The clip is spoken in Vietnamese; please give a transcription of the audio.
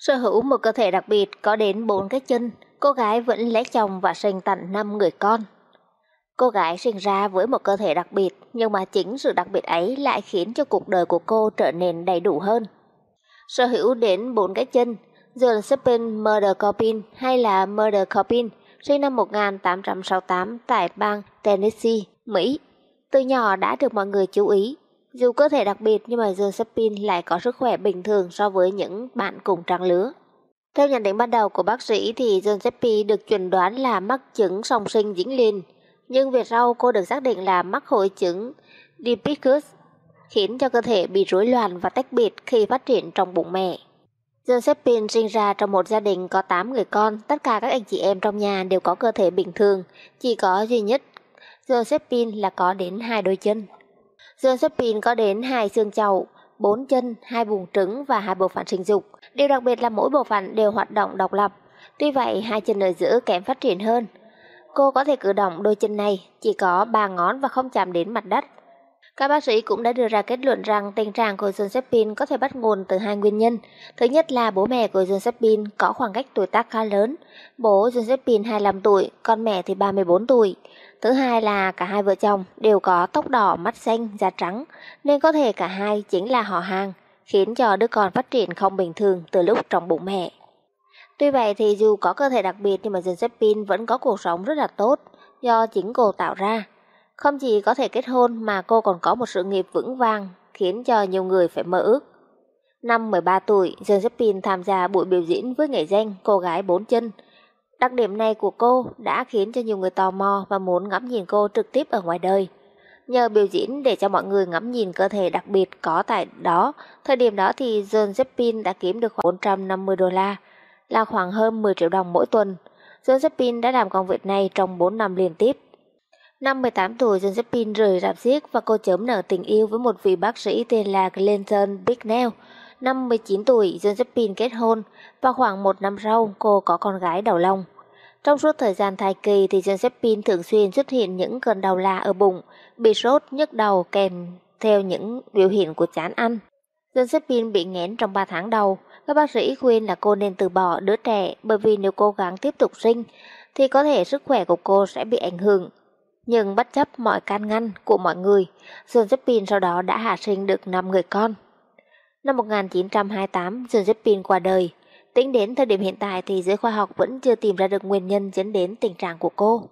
Sở hữu một cơ thể đặc biệt có đến bốn cái chân, cô gái vẫn lấy chồng và sinh tặng năm người con. Cô gái sinh ra với một cơ thể đặc biệt, nhưng mà chính sự đặc biệt ấy lại khiến cho cuộc đời của cô trở nên đầy đủ hơn. Sở hữu đến bốn cái chân, John Seppin Murder Corbin hay là Murder Corbin, sinh năm 1868 tại bang Tennessee, Mỹ. Từ nhỏ đã được mọi người chú ý dù cơ thể đặc biệt nhưng mà Dương Sepin lại có sức khỏe bình thường so với những bạn cùng trang lứa. Theo nhận định ban đầu của bác sĩ thì Dương Seppi được chuẩn đoán là mắc chứng song sinh dính liên, nhưng về sau cô được xác định là mắc hội chứng Dipicus, khiến cho cơ thể bị rối loạn và tách biệt khi phát triển trong bụng mẹ. Josephine sinh ra trong một gia đình có 8 người con, tất cả các anh chị em trong nhà đều có cơ thể bình thường, chỉ có duy nhất Josephine là có đến hai đôi chân. Dương xuất pin có đến hai xương chậu, bốn chân, hai buồng trứng và hai bộ phận sinh dục. Điều đặc biệt là mỗi bộ phận đều hoạt động độc lập. Tuy vậy, hai chân ở giữa kém phát triển hơn. Cô có thể cử động đôi chân này, chỉ có ba ngón và không chạm đến mặt đất. Các bác sĩ cũng đã đưa ra kết luận rằng tình trạng của Josephine có thể bắt nguồn từ hai nguyên nhân. Thứ nhất là bố mẹ của Josephine có khoảng cách tuổi tác khá lớn. Bố Josephine 25 tuổi, con mẹ thì 34 tuổi. Thứ hai là cả hai vợ chồng đều có tóc đỏ, mắt xanh, da trắng, nên có thể cả hai chính là họ hàng, khiến cho đứa con phát triển không bình thường từ lúc trong bụng mẹ. Tuy vậy thì dù có cơ thể đặc biệt nhưng mà Josephine vẫn có cuộc sống rất là tốt do chính cô tạo ra. Không chỉ có thể kết hôn mà cô còn có một sự nghiệp vững vàng khiến cho nhiều người phải mơ ước. Năm 13 tuổi, Josephine tham gia buổi biểu diễn với nghệ danh Cô gái bốn chân Đặc điểm này của cô đã khiến cho nhiều người tò mò và muốn ngắm nhìn cô trực tiếp ở ngoài đời. Nhờ biểu diễn để cho mọi người ngắm nhìn cơ thể đặc biệt có tại đó, thời điểm đó thì John Zeppelin đã kiếm được khoảng 450 đô la, là khoảng hơn 10 triệu đồng mỗi tuần. John Zeppelin đã làm công việc này trong 4 năm liên tiếp. Năm 18 tuổi, John Zeppelin rời rạp xiếc và cô chớm nở tình yêu với một vị bác sĩ tên là Clinton Bignell. Năm 19 tuổi, John Zeppelin kết hôn và khoảng một năm sau cô có con gái đầu lòng. Trong suốt thời gian thai kỳ thì Josephine thường xuyên xuất hiện những cơn đau la ở bụng, bị sốt, nhức đầu kèm theo những biểu hiện của chán ăn. Josephine bị nghẽn trong 3 tháng đầu, các bác sĩ khuyên là cô nên từ bỏ đứa trẻ bởi vì nếu cố gắng tiếp tục sinh thì có thể sức khỏe của cô sẽ bị ảnh hưởng. Nhưng bất chấp mọi can ngăn của mọi người, Josephine sau đó đã hạ sinh được 5 người con. Năm 1928, Josephine qua đời. Tính đến thời điểm hiện tại thì giới khoa học vẫn chưa tìm ra được nguyên nhân dẫn đến tình trạng của cô.